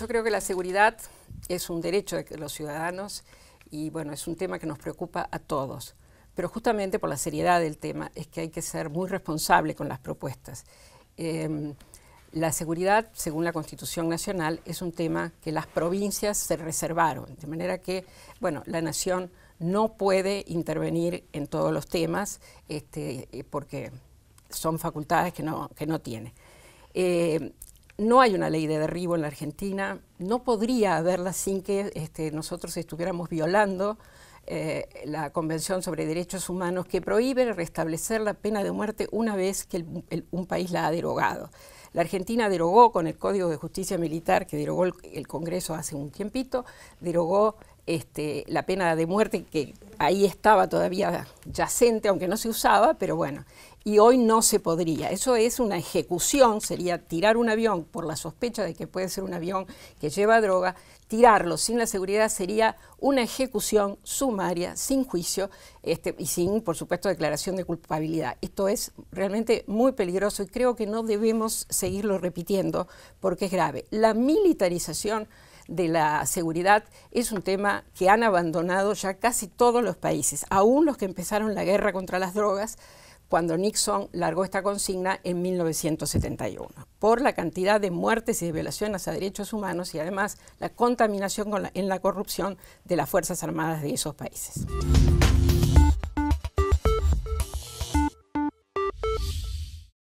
yo creo que la seguridad es un derecho de los ciudadanos y bueno, es un tema que nos preocupa a todos. Pero justamente por la seriedad del tema es que hay que ser muy responsable con las propuestas. Em, la seguridad, según la Constitución Nacional, es un tema que las provincias se reservaron, de manera que, bueno, la nación no puede intervenir en todos los temas este, eh, porque son facultades que no, no tiene. Eh, no hay una ley de derribo en la Argentina, no podría haberla sin que este, nosotros estuviéramos violando eh, la Convención sobre Derechos Humanos que prohíbe restablecer la pena de muerte una vez que un país la ha derogado. La Argentina derogó con el Código de Justicia Militar que derogó el Congreso hace un tiempito, derogó este, la pena de muerte que ahí estaba todavía yacente, aunque no se usaba, pero bueno, y hoy no se podría. Eso es una ejecución, sería tirar un avión por la sospecha de que puede ser un avión que lleva droga, tirarlo sin la seguridad sería una ejecución sumaria, sin juicio este, y sin, por supuesto, declaración de culpabilidad. Esto es realmente muy peligroso y creo que no debemos seguirlo repitiendo porque es grave. La militarización de la seguridad es un tema que han abandonado ya casi todos los países, aún los que empezaron la guerra contra las drogas cuando Nixon largó esta consigna en 1971, por la cantidad de muertes y de violaciones a derechos humanos y además la contaminación en la corrupción de las Fuerzas Armadas de esos países.